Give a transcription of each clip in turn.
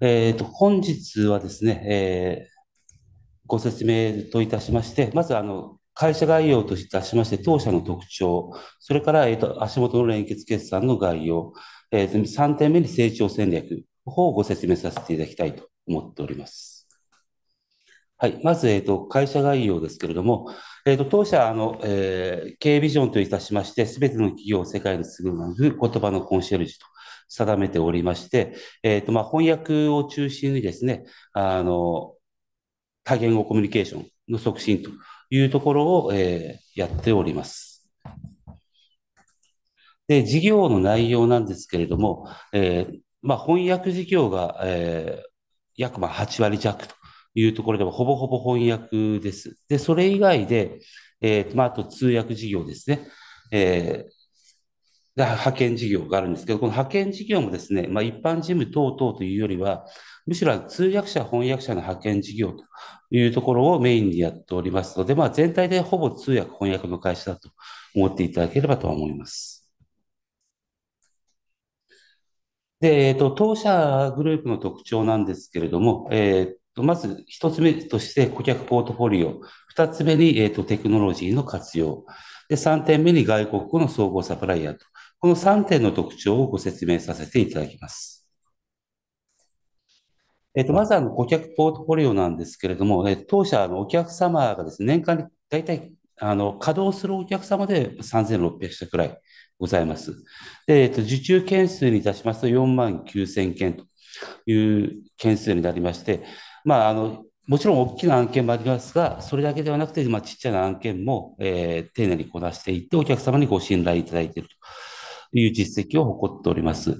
えーと、本日はですね、えー、ご説明といたしまして、まずあの会社概要といたしまして、当社の特徴、それから、えーと、足元の連結決算の概要、えー、3点目に成長戦略の方をご説明させていただきたいと思っております。はい、まず、えーと、会社概要ですけれども、えーと、当社あの、えー、経営ビジョンといたしまして、すべての企業を世界に優れる言葉のコンシェルジュと定めておりまして、えっ、ー、と、まあ、翻訳を中心にですね、あの、多言語コミュニケーションの促進というところを、えー、やっております。で、事業の内容なんですけれども、えー、まあ、翻訳事業が、えー、約ま8割弱というところでも、ほぼほぼ翻訳です。で、それ以外で、えー、まあ、あと通訳事業ですね。えーで、派遣事業があるんですけど、この派遣事業もですね、まあ、一般事務等々というよりは、むしろ通訳者、翻訳者の派遣事業というところをメインにやっておりますので、まあ、全体でほぼ通訳、翻訳の会社だと思っていただければと思います。で、えっ、ー、と、当社グループの特徴なんですけれども、えーまず一つ目として顧客ポートフォリオ。二つ目に、えーと、テクノロジーの活用。で、三点目に外国の総合サプライヤーとこの3点の特徴をご説明させていただきます。えっ、と、まずあの顧客ポートフォリオなんですけれども、ね、当社のお客様がですね、年間に大体あの稼働するお客様で3600社くらいございます。で、えっ、と、受注件数にいたしますと4万9000件という件数になりまして、まあ、あのもちろん大きな案件もありますが、それだけではなくて、まあ、ちっちゃな案件も、えー、丁寧にこなしていって、お客様にご信頼いただいているという実績を誇っております。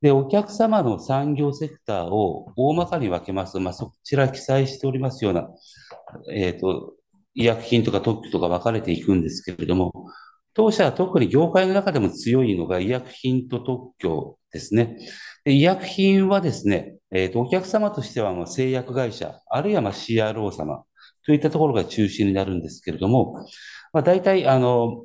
で、お客様の産業セクターを大まかに分けます。まあ、そちら記載しておりますような、えっ、ー、と、医薬品とか特許とか分かれていくんですけれども、当社は特に業界の中でも強いのが医薬品と特許ですね。で医薬品はですね、えっ、ー、と、お客様としてはま製薬会社、あるいはま CRO 様といったところが中心になるんですけれども、まあ、大体、あの、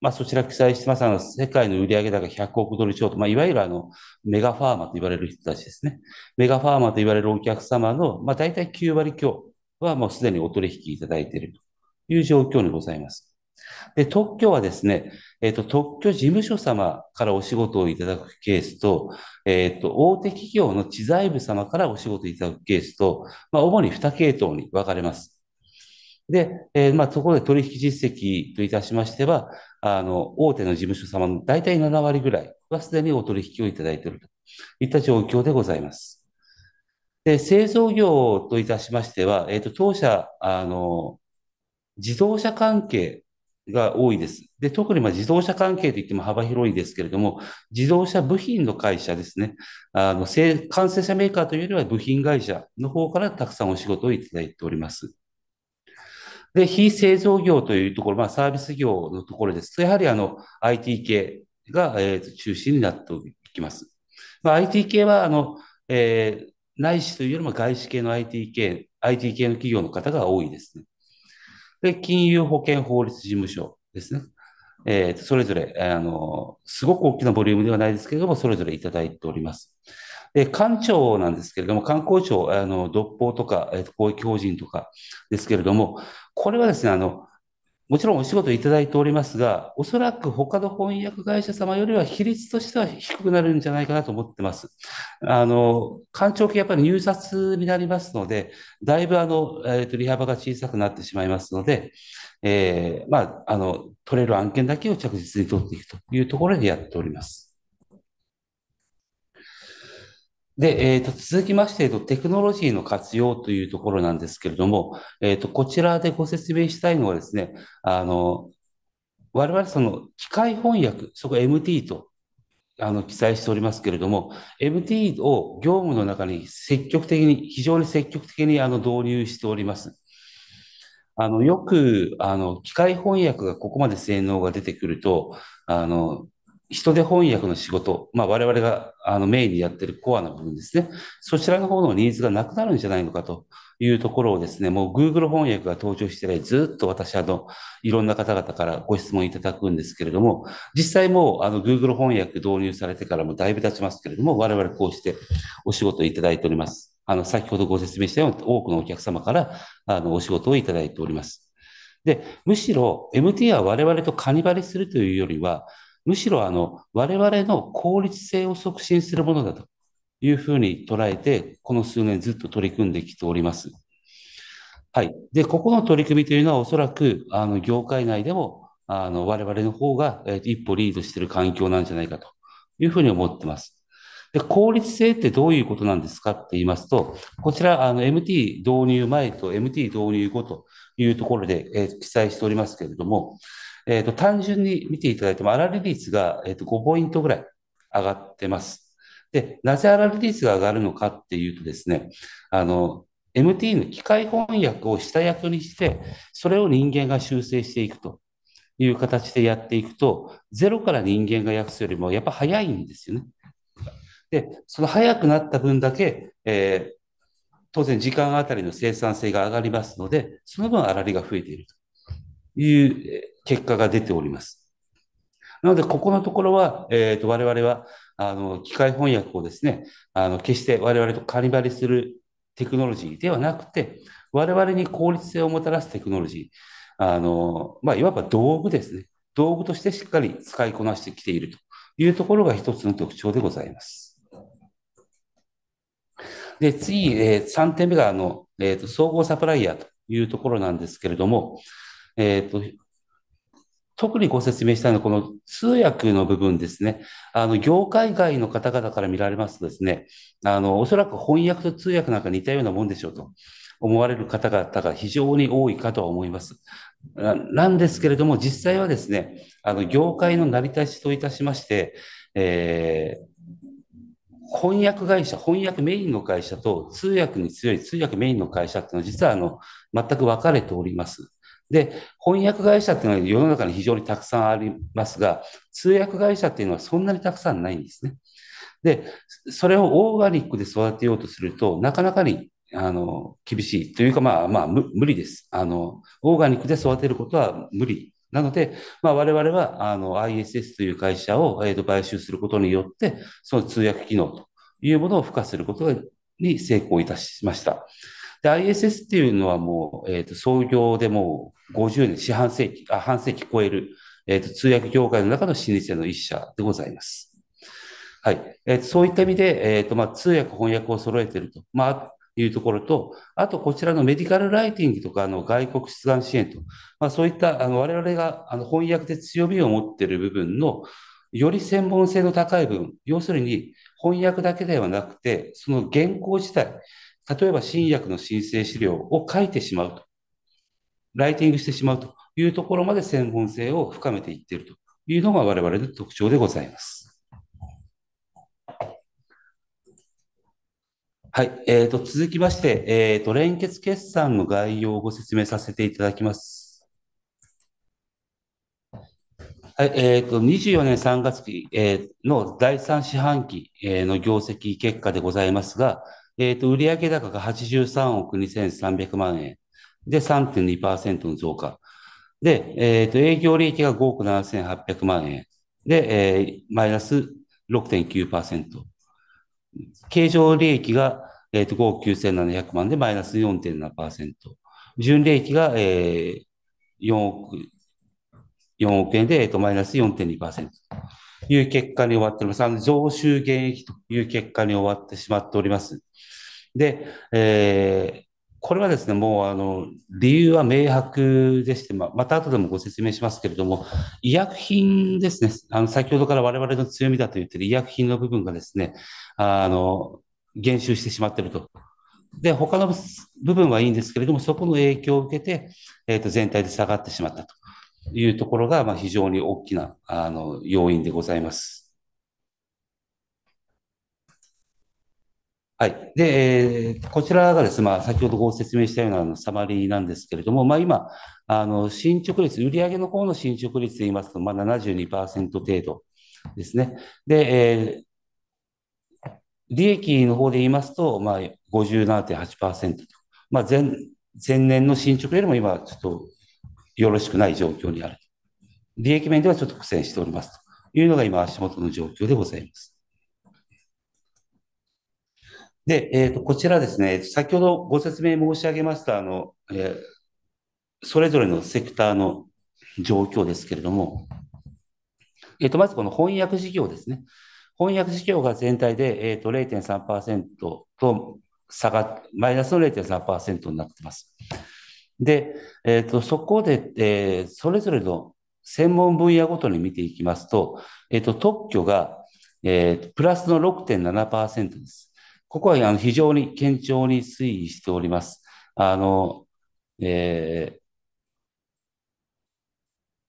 まあ、そちら記載してます、あの、世界の売上高100億ドル超と、まあ、いわゆるあの、メガファーマと言われる人たちですね。メガファーマと言われるお客様の、まあ、大体9割強はもうすでにお取引いただいているという状況にございます。で、特許はですね、えっ、ー、と、特許事務所様からお仕事をいただくケースと、えっ、ー、と、大手企業の知財部様からお仕事をいただくケースと、まあ、主に2系統に分かれます。で、えー、まあ、そこで取引実績といたしましては、あの、大手の事務所様の大体7割ぐらいはすでにお取引をいただいているといった状況でございます。で、製造業といたしましては、えっ、ー、と、当社、あの、自動車関係が多いです。で、特にま自動車関係といっても幅広いですけれども、自動車部品の会社ですね。あの、完成車メーカーというよりは部品会社の方からたくさんお仕事をいただいております。で、非製造業というところ、まあ、サービス業のところですと、やはりあの IT 系が、えー、中心になってきます。まあ、IT 系はあの、えー、内資というよりも外資系の IT 系、IT 系の企業の方が多いですね。で、金融保険法律事務所ですね。えー、それぞれ、あの、すごく大きなボリュームではないですけれども、それぞれいただいております。で、官庁なんですけれども、観光庁、あの、独法とか、え公益法人とかですけれども、これはですね、あの、もちろんお仕事いただいておりますが、おそらく他の翻訳会社様よりは比率としては低くなるんじゃないかなと思ってます。あの、官庁系やっぱり入札になりますので、だいぶあの、えっ、ー、と、利幅が小さくなってしまいますので、えー、まあ、あの、取れる案件だけを着実に取っていくというところでやっております。で、えーと、続きまして、えと、テクノロジーの活用というところなんですけれども、えーと、とこちらでご説明したいのはですね、あの我々その機械翻訳、そこ MT とあの記載しておりますけれども、MT を業務の中に積極的に、非常に積極的にあの導入しております。あのよくあの機械翻訳がここまで性能が出てくると、あの人手翻訳の仕事、まあ、我々があのメインにやっているコアな部分ですね、そちらの方のニーズがなくなるんじゃないのかというところをですね、もう Google 翻訳が登場して以来、ずっと私、あの、いろんな方々からご質問いただくんですけれども、実際もう、あの、Google 翻訳導入されてからもだいぶ経ちますけれども、我々こうしてお仕事をいただいております。あの、先ほどご説明したように、多くのお客様から、あの、お仕事をいただいております。で、むしろ MT は我々とカニバリするというよりは、むしろあの我々の効率性を促進するものだというふうに捉えて、この数年ずっと取り組んできております。はい。で、ここの取り組みというのはおそらく、あの、業界内でも、あの、我々の方が、え一歩リードしている環境なんじゃないかというふうに思ってます。で、効率性ってどういうことなんですかって言いますと、こちら、あの、MT 導入前と MT 導入後というところで、えー、記載しておりますけれども、えっ、ー、と、単純に見ていただいても、粗利率が、えっ、ー、と、5ポイントぐらい上がってます。で、なぜ粗利率が上がるのかっていうとですね、あの、MT の機械翻訳を下役にして、それを人間が修正していくという形でやっていくと、ゼロから人間が訳すよりもやっぱ早いんですよね。で、その早くなった分だけ、えー、当然時間あたりの生産性が上がりますので、その分粗利が増えているという、結果が出ております。なので、ここのところは、えっ、ー、と、我々は、あの、機械翻訳をですね、あの、決して我々とカニバリするテクノロジーではなくて、我々に効率性をもたらすテクノロジー、あの、まあ、いわば道具ですね。道具としてしっかり使いこなしてきているというところが一つの特徴でございます。で、次、えー、3点目が、あの、えっ、ー、と、総合サプライヤーというところなんですけれども、えっ、ー、と、特にご説明したいのは、この通訳の部分ですね。あの、業界外の方々から見られますとですね、あの、おそらく翻訳と通訳なんか似たようなもんでしょうと思われる方々が非常に多いかとは思います。なんですけれども、実際はですね、あの、業界の成り立ちといたしまして、えー、翻訳会社、翻訳メインの会社と通訳に強い通訳メインの会社っていうのは実はあの、全く分かれております。で、翻訳会社っていうのは世の中に非常にたくさんありますが、通訳会社っていうのはそんなにたくさんないんですね。で、それをオーガニックで育てようとすると、なかなかにあの厳しいというか、まあまあ無理です。あの、オーガニックで育てることは無理なので、まあ、我々はあの ISS という会社を、えー、と買収することによって、その通訳機能というものを付加することに成功いたしました。で、ISS っていうのはもう、えっ、ー、と、創業でもう50年、四半世紀、あ、半世紀超える、えっ、ー、と、通訳業界の中の老舗の一社でございます。はい。えー、そういった意味で、えっ、ー、と、まあ、通訳、翻訳を揃えていると。まあ、いうところと、あとこちらのメディカルライティングとかの外国出願支援と、まあ、そういったあの我々があの翻訳で強みを持っている部分のより専門性の高い部分、要するに翻訳だけではなくて、その原稿自体、例えば新薬の申請資料を書いてしまうと、ライティングしてしまうというところまで専門性を深めていっているというのが我々の特徴でございます。はい。えー、と、続きまして、えー、と、連結決算の概要をご説明させていただきます。はい。えー、と、24年3月期、えー、の第3四半期、えー、の業績結果でございますが、えっ、ー、と、売上高が83億2300万円で3.2%の増加。で、えー、と、営業利益が5億7800万円で、えー、マイナス6.9%。経常利益が、えー、と、5億9700万でマイナス4.7%。純利益が、えー、4億、4億円で、えー、と、マイナス4.2%。いう結果に終わっております。あの増収減益という結果に終わってしまっております。で、えー、これはですね、もうあの理由は明白でして、ままた後でもご説明しますけれども、医薬品ですね、あの先ほどから我々の強みだと言っている医薬品の部分がですね、あの減収してしまっていると。で、他の部分はいいんですけれども、そこの影響を受けて、えー、と全体で下がってしまったというところが、まあ、非常に大きなあの要因でございます。はい。で、えー、こちらがですね、まあ、先ほどご説明したようなサマリーなんですけれども、まあ、今、あの、進捗率、売上の方の進捗率で言いますと、まあ、72%程度ですね。で、えー利益の方で言いますと、まあ57.8%と。まあ前、前年の進捗よりも今、ちょっとよろしくない状況にある。利益面ではちょっと苦戦しておりますというのが今、足元の状況でございます。で、えー、とこちらですね、先ほどご説明申し上げましたあの、えー、それぞれのセクターの状況ですけれども、えー、とまずこの翻訳事業ですね。翻訳事業が全体で、えー、と0.3%と下が、マイナスの0.3%になっています。で、えっ、ー、と、そこで、えー、それぞれの専門分野ごとに見ていきますと、えっ、ー、と、特許が、えー、プラスの6.7%です。ここはあの非常に堅調に推移しております。あの、え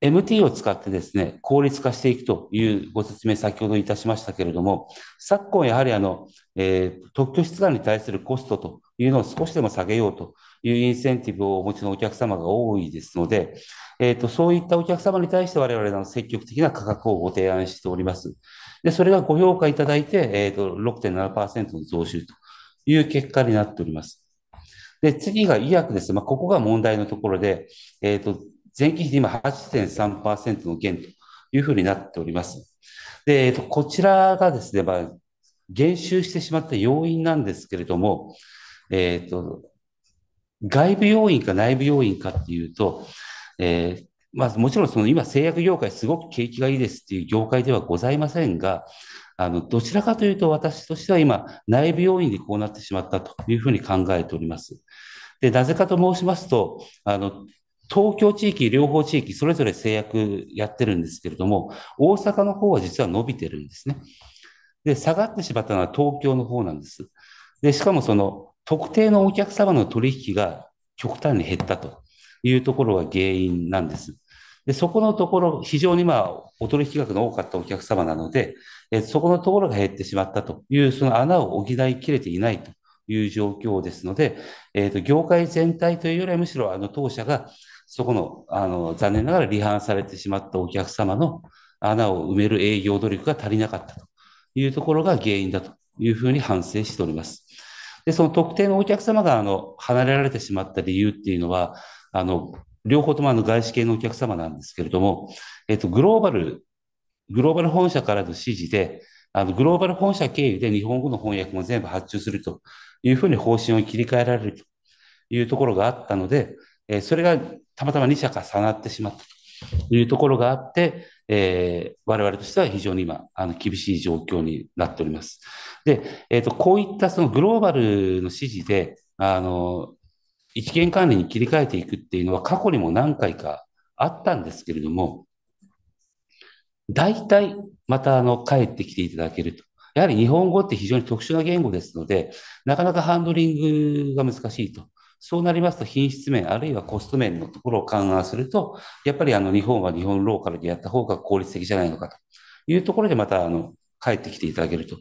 ー、MT を使ってですね、効率化していくというご説明先ほどいたしましたけれども、昨今やはりあの、えー、特許出願に対するコストというのを少しでも下げようというインセンティブをお持ちのお客様が多いですので、えーと、そういったお客様に対して我々の積極的な価格をご提案しております。でそれがご評価いただいて、えーと、6.7%の増収という結果になっております。で次が医薬です。まあ、ここが問題のところで、えーと、前期比で今8.3%の減というふうになっております。で、えーとこちらがですね、まあ、減収してしまった要因なんですけれども、えっ、ー、と、外部要因か内部要因かっていうと、えー、まあ、もちろんその今製薬業界すごく景気がいいですっていう業界ではございませんが、あの、どちらかというと私としては今内部要因でこうなってしまったというふうに考えております。で、なぜかと申しますと、あの、東京地域、両方地域、それぞれ制約やってるんですけれども、大阪の方は実は伸びてるんですね。で、下がってしまったのは東京の方なんです。で、しかもその、特定のお客様の取引が極端に減ったというところが原因なんです。でそこのところ、非常にまあお取引額の多かったお客様なので、えそこのところが減ってしまったという、その穴を補いきれていないという状況ですので、えー、と業界全体というよりはむしろあの当社がそこのあの残念ながら離反されてしまったお客様の穴を埋める営業努力が足りなかったというところが原因だというふうに反省しております。で、その特定のお客様が、あの、離れられてしまった理由っていうのは、あの、両方ともあの外資系のお客様なんですけれども、えっと、グローバル、グローバル本社からの指示で、あの、グローバル本社経由で日本語の翻訳も全部発注するというふうに方針を切り替えられるというところがあったので、えそれがたまたま2社重なってしまったというところがあって、えー、我々としては非常に今、あの厳しい状況になっております。で、えーと、こういったそのグローバルの指示で、あの一元管理に切り替えていくっていうのは過去にも何回かあったんですけれども、大体またあの帰ってきていただけると。やはり日本語って非常に特殊な言語ですので、なかなかハンドリングが難しいと。そうなりますと品質面、あるいはコスト面のところを勘案すると、やっぱりあの日本は日本ローカルでやった方が効率的じゃないのかというところで、またあの帰ってきていただけると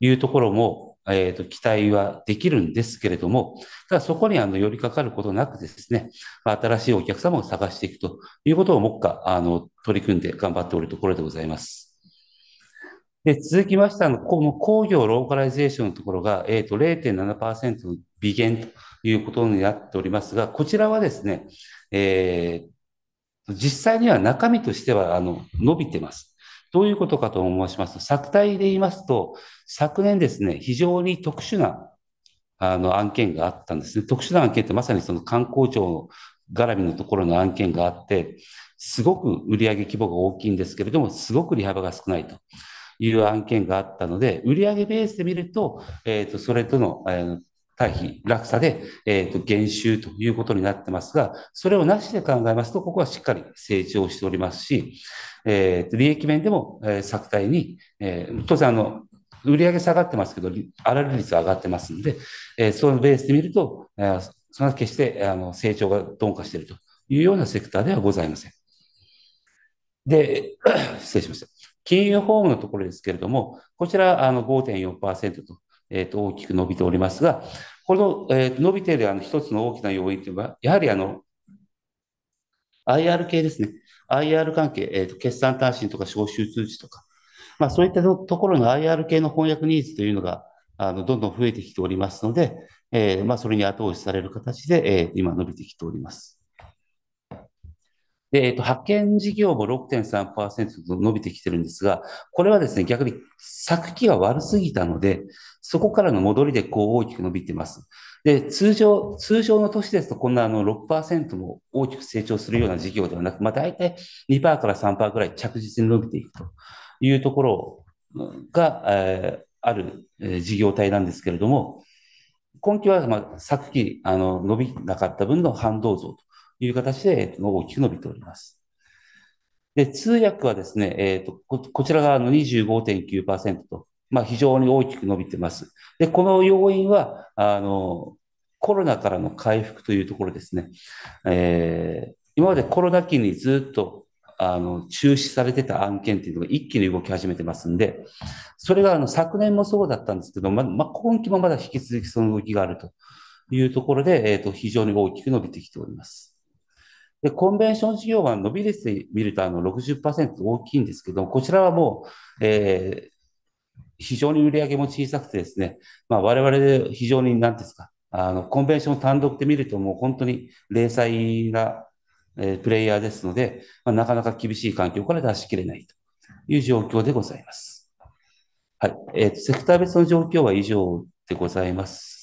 いうところも、えー、と期待はできるんですけれども、ただそこにあの寄りかかることなくですね、新しいお客様を探していくということを目下、あの取り組んで頑張っておるところでございます。で続きまして、この工業ローカライゼーションのところが、えー、0.7%の微減ということになっておりますが、こちらはですね、えー、実際には中身としてはあの伸びてます。どういうことかと申しますと、作体で言いますと、昨年ですね、非常に特殊なあの案件があったんですね。特殊な案件ってまさにその観光庁絡みのところの案件があって、すごく売上規模が大きいんですけれども、すごく利幅が少ないという案件があったので、売上ベースで見ると、えっ、ー、と、それとの、えー、対比、落差で、えっ、ー、と、減収ということになってますが、それをなしで考えますと、ここはしっかり成長しておりますし、えっ、ー、と、利益面でも、えー、削減に、えー、当然あの、売上下がってますけど、粗利率は上がってますんで、えー、そのベースで見ると、えー、その決してあの成長が鈍化しているというようなセクターではございません。で、失礼しました。金融ホームのところですけれども、こちらあの5.4%とえっ、ー、と、大きく伸びておりますが、この、えー、伸びているあの一つの大きな要因というのは、やはりあの、IR 系ですね。IR 関係、えっ、ー、と、決算単身とか招集通知とか、まあそういったところの IR 系の翻訳ニーズというのが、あの、どんどん増えてきておりますので、えー、まあそれに後押しされる形で、えー、今伸びてきております。で、えっと、派遣事業も6.3%と伸びてきてるんですが、これはですね、逆に昨期が悪すぎたので、そこからの戻りでこう大きく伸びてます。で、通常、通常の年ですと、こんなあの6%も大きく成長するような事業ではなく、まあ大体2%から3%ぐらい着実に伸びていくというところが、えー、ある事業体なんですけれども、今期はまあ昨期あの伸びなかった分の反動増という形で、大きく伸びております。で、通訳はですね、えっ、ー、とこ、こちらが25.9%と、まあ、非常に大きく伸びてます。で、この要因は、あの、コロナからの回復というところですね。えー、今までコロナ期にずっと、あの、中止されてた案件っていうのが一気に動き始めてますんで、それがあの昨年もそうだったんですけど、ま、まあ、今期もまだ引き続きその動きがあるというところで、えっ、ー、と、非常に大きく伸びてきております。で、コンベンション事業は伸び率で見るとあの60%大きいんですけど、こちらはもう、えー、非常に売り上げも小さくてですね、まあ、我々で非常に何ですか、あの、コンベンション単独で見るともう本当に零細な、えー、プレイヤーですので、まあ、なかなか厳しい環境から出し切れないという状況でございます。はい。えー、セクター別の状況は以上でございます。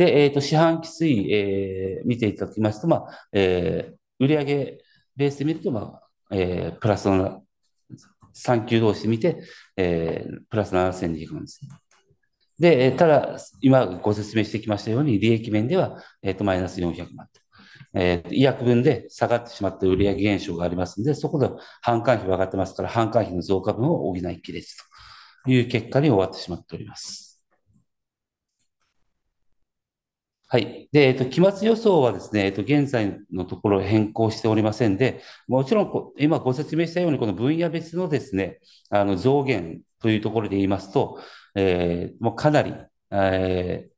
で、えっ、ー、と、四半期推移、えー、見ていただきますと、まあ、えー、売上ベースで見ると、まあ、えー、プラスの3級同士見て、えー、プラス7200万ですね。で、ただ、今ご説明してきましたように、利益面では、えっ、ー、と、マイナス400万と。えー、医薬分で下がってしまった売上減少がありますので、そこで販管費が上がってますから、販管費の増加分を補いきれずという結果に終わってしまっております。はい。で、えっと、期末予想はですね、えっと、現在のところ変更しておりませんで、もちろん、今ご説明したように、この分野別のですね、あの、増減というところで言いますと、えー、もうかなり、え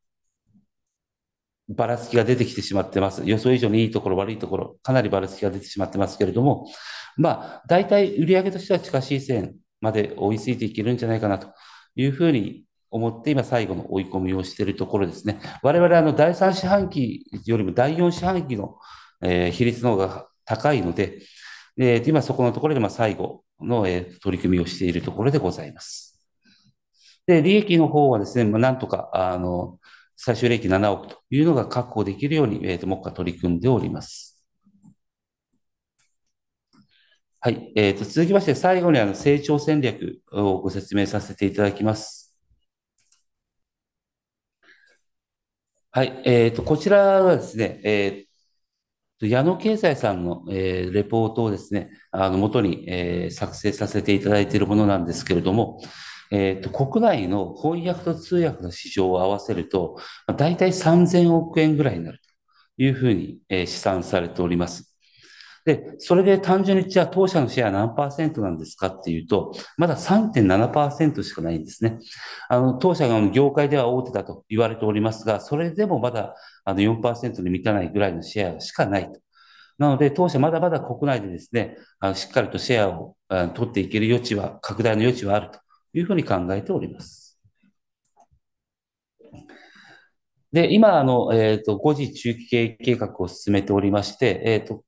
ー、ばらつきが出てきてしまってます。予想以上にいいところ、悪いところ、かなりばらつきが出てしまってますけれども、まあ、大体売上としては近しい線まで追いついていけるんじゃないかなというふうに思って今最後の追い込みをしているところですね。我々あの第3四半期よりも第4四半期の、え比率の方が高いので、え今そこのところでま最後の、え取り組みをしているところでございます。で、利益の方はですね、まなんとか、あの、最終利益7億というのが確保できるように、えー、と、目下取り組んでおります。はい。えー、と続きまして、最後にあの成長戦略をご説明させていただきます。はい、えーと、こちらはですね、えーと、矢野経済さんの、えー、レポートをですね、あの元に、えー、作成させていただいているものなんですけれども、えーと、と国内の翻訳と通訳の市場を合わせると、大体3000億円ぐらいになるというふうに、えー、試算されております。で、それで単純にじゃあ当社のシェア何パーセントなんですかっていうと、まだ3.7%しかないんですね。あの、当社が業界では大手だと言われておりますが、それでもまだあの4%に満たないぐらいのシェアしかないと。なので、当社まだまだ国内でですね、あのしっかりとシェアを取っていける余地は、拡大の余地はあるというふうに考えております。で、今、あの、えっ、ー、と、5時中期計画を進めておりまして、えっ、ー、と、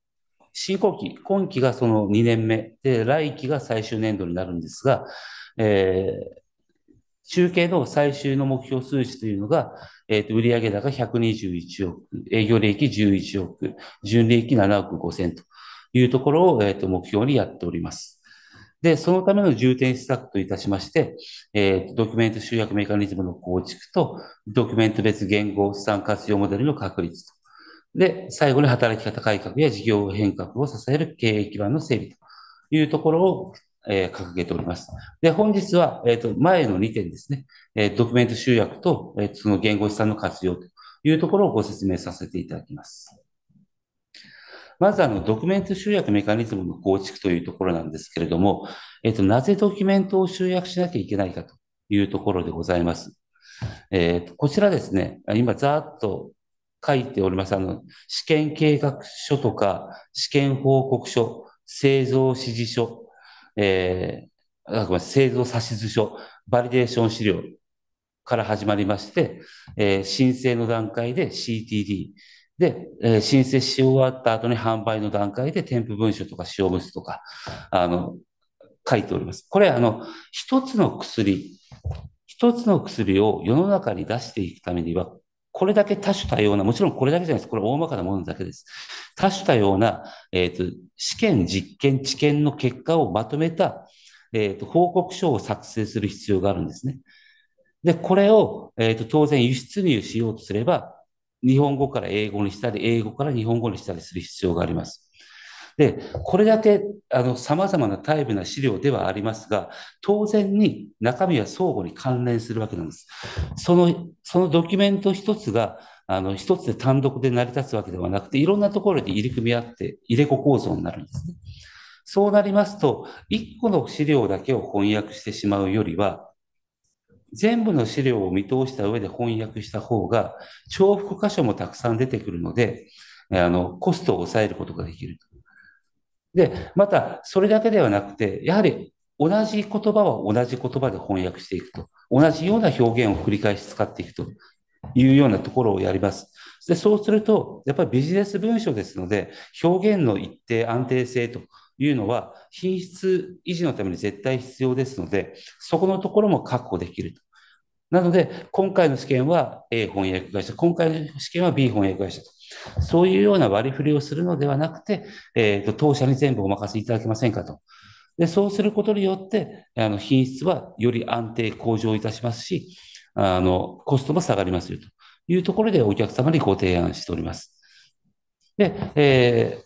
進行期、今期がその2年目で、来期が最終年度になるんですが、えー、の最終の目標数値というのが、えー、と売上高121億、営業利益11億、純利益7億5千というところを、えー、と目標にやっております。で、そのための重点施策といたしまして、えー、ドキュメント集約メカニズムの構築と、ドキュメント別言語資産活用モデルの確立とで、最後に働き方改革や事業変革を支える経営基盤の整備というところを、えー、掲げております。で、本日は、えっ、ー、と、前の2点ですね、えー、ドキュメント集約と、えー、その言語資産の活用というところをご説明させていただきます。まず、あの、ドキュメント集約メカニズムの構築というところなんですけれども、えっ、ー、と、なぜドキュメントを集約しなきゃいけないかというところでございます。えー、こちらですね、今ざーっと書いております。あの、試験計画書とか、試験報告書、製造指示書、えー、製造指図書、バリデーション資料から始まりまして、えー、申請の段階で CTD、で、えー、申請し終わった後に販売の段階で添付文書とか使用物とか、あの、書いております。これ、あの、一つの薬、一つの薬を世の中に出していくためには、これだけ多種多様な、もちろんこれだけじゃないです。これ大まかなものだけです。多種多様な、えっ、ー、と、試験、実験、知見の結果をまとめた、えっ、ー、と、報告書を作成する必要があるんですね。で、これを、えっ、ー、と、当然輸出入しようとすれば、日本語から英語にしたり、英語から日本語にしたりする必要があります。で、これだけ、あの、様々なタイプな資料ではありますが、当然に中身は相互に関連するわけなんです。その、そのドキュメント一つが、あの、一つで単独で成り立つわけではなくて、いろんなところで入り組み合って、入れ子構造になるんですね。そうなりますと、一個の資料だけを翻訳してしまうよりは、全部の資料を見通した上で翻訳した方が、重複箇所もたくさん出てくるので、あの、コストを抑えることができる。で、また、それだけではなくて、やはり同じ言葉は同じ言葉で翻訳していくと。同じような表現を繰り返し使っていくというようなところをやります。で、そうすると、やっぱりビジネス文書ですので、表現の一定安定性というのは、品質維持のために絶対必要ですので、そこのところも確保できると。なので、今回の試験は A 翻訳会社、今回の試験は B 翻訳会社と。そういうような割り振りをするのではなくて、えーと、当社に全部お任せいただけませんかと。でそうすることによって、あの品質はより安定、向上いたしますし、あのコストも下がりますよというところでお客様にご提案しております。で、え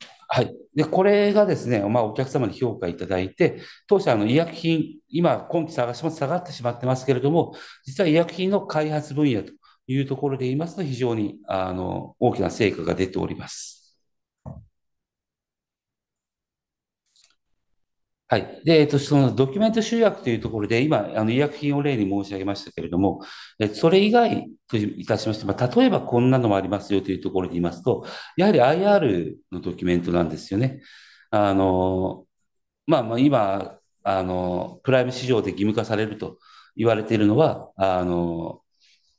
ー、はい。で、これがですね、まあ、お客様に評価いただいて、当社の医薬品、今、今期探しす、下がってしまってますけれども、実は医薬品の開発分野というところで言いますと、非常にあの大きな成果が出ております。はい。で、えっと、そのドキュメント集約というところで、今、あの、医薬品を例に申し上げましたけれども、えそれ以外といたしまして、まあ、例えばこんなのもありますよというところで言いますと、やはり IR のドキュメントなんですよね。あの、まあ、まあ、今、あの、プライム市場で義務化されると言われているのは、あの、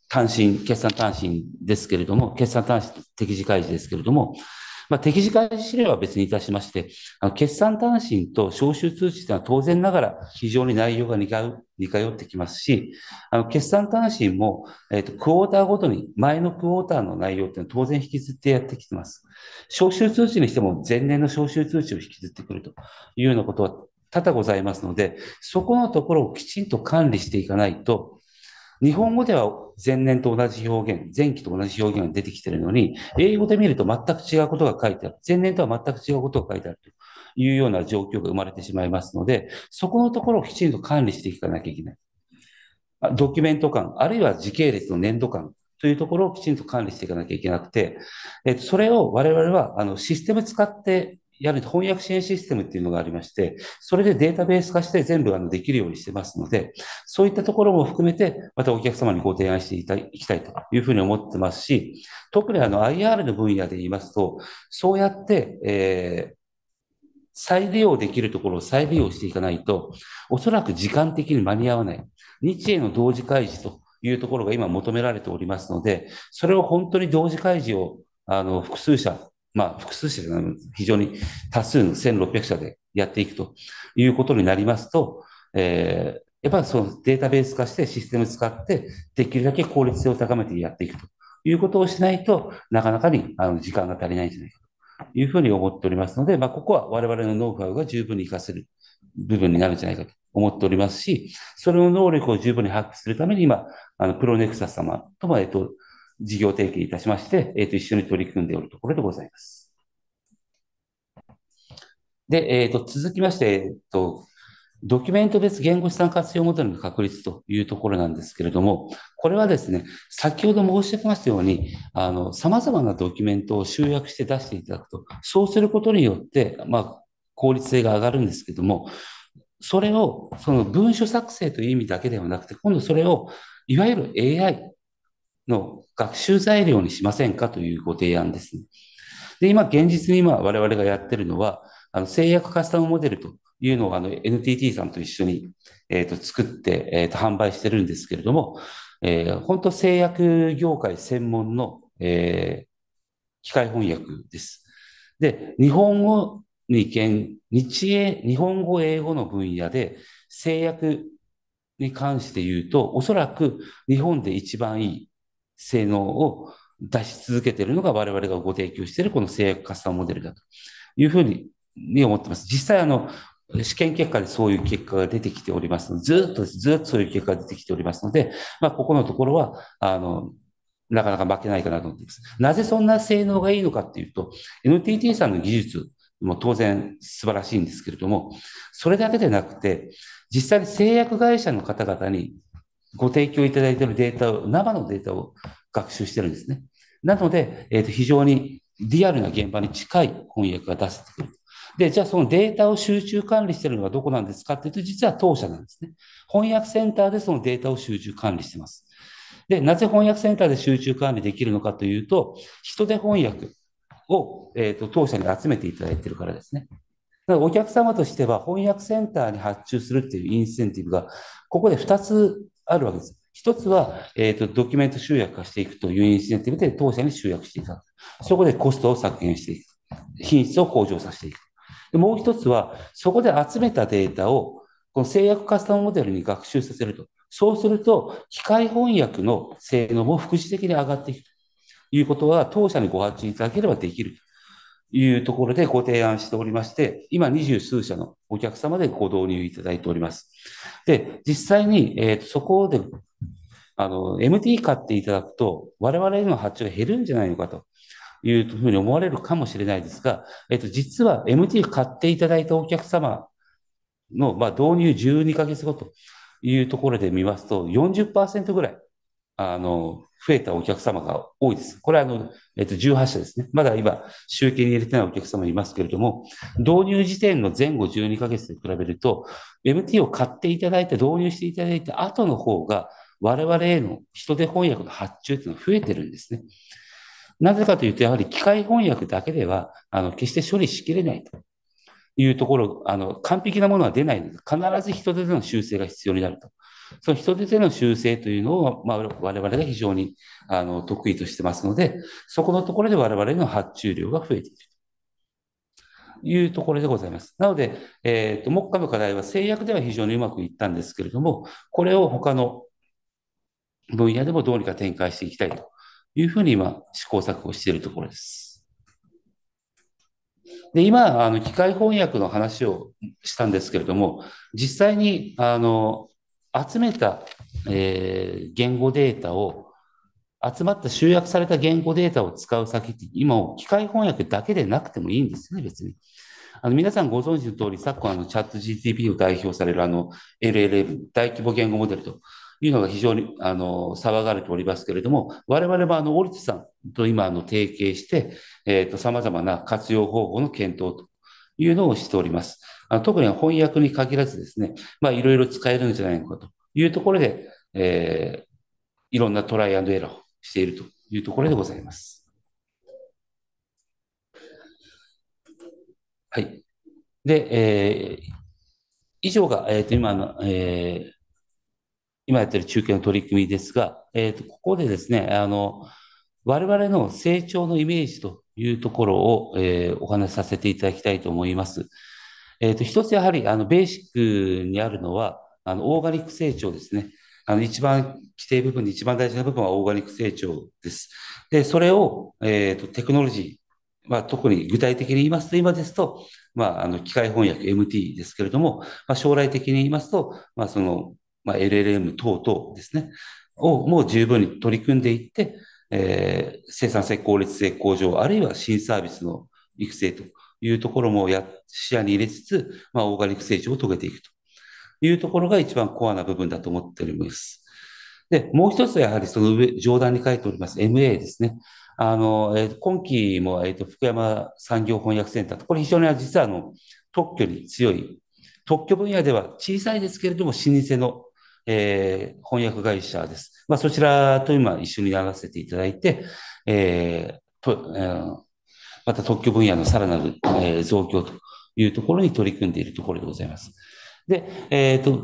単身、決算単身ですけれども、決算単身、適時開示ですけれども、まあ、適時開始指令は別にいたしまして、あの決算単身と招集通知というのは当然ながら非常に内容が似通ってきますし、あの決算単身も、えっ、ー、と、クォーターごとに前のクォーターの内容というのは当然引きずってやってきてます。招集通知にしても前年の招集通知を引きずってくるというようなことは多々ございますので、そこのところをきちんと管理していかないと、日本語では前年と同じ表現、前期と同じ表現が出てきてるのに、英語で見ると全く違うことが書いてある。前年とは全く違うことが書いてあるというような状況が生まれてしまいますので、そこのところをきちんと管理していかなきゃいけない。ドキュメント感、あるいは時系列の年度感というところをきちんと管理していかなきゃいけなくて、えっと、それを我々はあのシステム使ってやはり翻訳支援システムっていうのがありまして、それでデータベース化して全部あのできるようにしてますので、そういったところも含めて、またお客様にご提案していたいきたいというふうに思ってますし、特にあの IR の分野で言いますと、そうやって、えー再利用できるところを再利用していかないと、おそらく時間的に間に合わない。日英の同時開示というところが今求められておりますので、それを本当に同時開示をあの複数社まあ、複数社非常に多数の1600社でやっていくということになりますと、えー、やっぱりそのデータベース化してシステム使って、できるだけ効率性を高めてやっていくということをしないとなかなかにあの時間が足りないんじゃないかというふうに思っておりますので、まあ、ここは我々のノウハウが十分に活かせる部分になるんじゃないかと思っておりますし、それの能力を十分に把握するために今、あのプロネクサス様とも、えっと、事業提携いたしまして、えー、と、一緒に取り組んでおるところでございます。で、えっ、ー、と、続きまして、えっ、ー、と、ドキュメント別言語資産活用モデルの確立というところなんですけれども、これはですね、先ほど申し上げましたように、あの、ざまなドキュメントを集約して出していただくと、そうすることによって、まあ、効率性が上がるんですけども、それを、その文書作成という意味だけではなくて、今度それを、いわゆる AI、の学習材料にしませんかというご提案ですね。で、今、現実に今、我々がやってるのは、あの、制約カスタムモデルというのを、あの、NTT さんと一緒に、えっ、ー、と、作って、えっ、ー、と、販売してるんですけれども、えー、本当製薬業界専門の、えー、機械翻訳です。で、日本語に見、日英、日本語、英語の分野で制約に関して言うと、おそらく日本で一番いい性能を出し続けているのが我々がご提供しているこの製薬カスタムモデルだというふうに思ってます。実際あの、試験結果でそういう結果が出てきておりますので、ずっとずっとそういう結果が出てきておりますので、まあ、ここのところは、あの、なかなか負けないかなと思っています。なぜそんな性能がいいのかっていうと、NTT さんの技術も当然素晴らしいんですけれども、それだけでなくて、実際に製薬会社の方々にご提供いただいているデータを、生のデータを学習してるんですね。なので、えー、と非常にリアルな現場に近い翻訳が出せてくる。で、じゃあそのデータを集中管理してるのはどこなんですかっていうと、実は当社なんですね。翻訳センターでそのデータを集中管理してます。で、なぜ翻訳センターで集中管理できるのかというと、人手翻訳を、えーと、当社に集めていただいてるからですね。だからお客様としては翻訳センターに発注するっていうインセンティブが、ここで2つあるわけです。一つは、えっ、ー、と、ドキュメント集約化していくというインシデンティブで当社に集約していく。そこでコストを削減していく。品質を向上させていく。でもう一つは、そこで集めたデータを、この制約カスタムモデルに学習させると。そうすると、機械翻訳の性能も副次的に上がっていくということは、当社にご発注いただければできるいうところでご提案しておりまして、今二十数社のお客様でご導入いただいております。で、実際に、えー、そこで、あの、MT 買っていただくと、我々れの発注が減るんじゃないのかというふうに思われるかもしれないですが、えっ、ー、と、実は MT 買っていただいたお客様の、まあ、導入12ヶ月後というところで見ますと、40%ぐらいあの、増えたお客様が多いです。これはあの、えっと、18社ですね。まだ今、集計に入れてないお客様いますけれども、導入時点の前後12ヶ月で比べると、MT を買っていただいて、導入していただいた後の方が、我々への人手翻訳の発注というのは増えてるんですね。なぜかというと、やはり機械翻訳だけでは、あの、決して処理しきれないというところ、あの、完璧なものは出ないので、必ず人手での修正が必要になると。その人手での修正というのを、まあ、我々が非常にあの得意としてますので、そこのところで我々の発注量が増えている。というところでございます。なので、えっ、ー、と、目下の課題は制約では非常にうまくいったんですけれども、これを他の分野でもどうにか展開していきたいというふうに今、試行錯誤しているところです。で、今、あの、機械翻訳の話をしたんですけれども、実際に、あの、集めた、えー、言語データを、集まった集約された言語データを使う先って、今も機械翻訳だけでなくてもいいんですね、別に。あの皆さんご存知の通り、昨今あのチャット GTP を代表されるあの LLM、大規模言語モデルというのが非常にあの騒がれておりますけれども、我々はあのオリツさんと今あの提携して、えっ、ざと、様々な活用方法の検討というのをしております。あ特に翻訳に限らずですね、まあ、いろいろ使えるんじゃないかというところで、えー、いろんなトライアンドエラーをしているというところでございます。はい。で、えー、以上が、えっ、ー、と、今の、えー、今やってる中継の取り組みですが、えっ、ー、と、ここでですね、あの、我々の成長のイメージというところを、えー、お話しさせていただきたいと思います。えー、と、一つやはり、あの、ベーシックにあるのは、あの、オーガニック成長ですね。あの、一番、規定部分で一番大事な部分はオーガニック成長です。で、それを、えっ、ー、と、テクノロジー、まあ、特に具体的に言いますと、今ですと、まあ、あの、機械翻訳 MT ですけれども、まあ、将来的に言いますと、まあ、その、まあ、LLM 等々ですね、をもう十分に取り組んでいって、えー、生産性、効率性向上、あるいは新サービスの育成というところもや視野に入れつつ、まあ、オーガニック成長を遂げていくというところが一番コアな部分だと思っております。で、もう一つはやはりその上、上段に書いております MA ですね。あの、えー、今期も、えっ、ー、と、福山産業翻訳センターと、これ非常に実はあの、特許に強い、特許分野では小さいですけれども、老舗の、えー、翻訳会社です。まあ、そちらと今一緒にやらせていただいて、えーと、えー、また特許分野のさらなる、えー、増強というところに取り組んでいるところでございます。で、えっ、ー、と、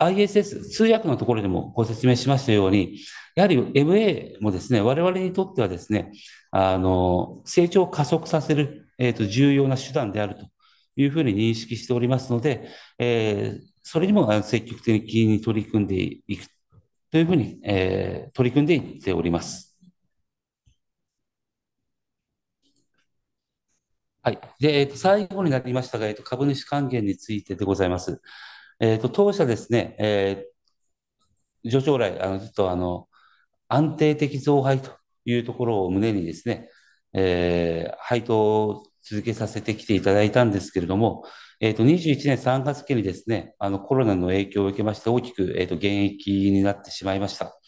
ISS、通訳のところでもご説明しましたように、やはり MA もですね、我々にとってはですね、あの、成長を加速させる、えっ、ー、と、重要な手段であるというふうに認識しておりますので、えー、それにも積極的に取り組んでいくというふうに、えー、取り組んでいっております。はい。で、えっと、最後になりましたが、えっと、株主還元についてでございます。えっと、当社ですね、えー、上場来、あの、ょっとあの、安定的増配というところを胸にですね、えー、配当を続けさせてきていただいたんですけれども、えっ、ー、と、21年3月期にですね、あの、コロナの影響を受けまして、大きく、えっ、ー、と、減益になってしまいました。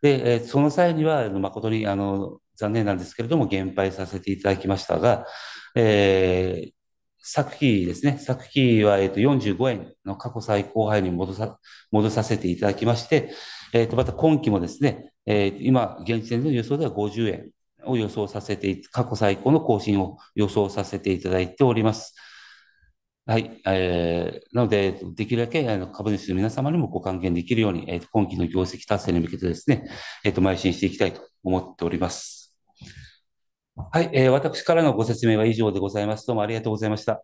で、えー、その際には、誠に、あの、残念なんですけれども、減配させていただきましたが、えー、昨期ですね、昨期は、えー、と45円の過去最高配に戻さ戻させていただきまして、えー、とまた今期もですね、えー、今、現時点の予想では50円を予想させて、過去最高の更新を予想させていただいております。はい。えー、なので、できるだけあの株主の皆様にもご還元できるように、えー、今期の業績達成に向けてですね、えっ、ー、と、邁進していきたいと思っております。はい、えー、私からのご説明は以上でございます。どうもありがとうございました。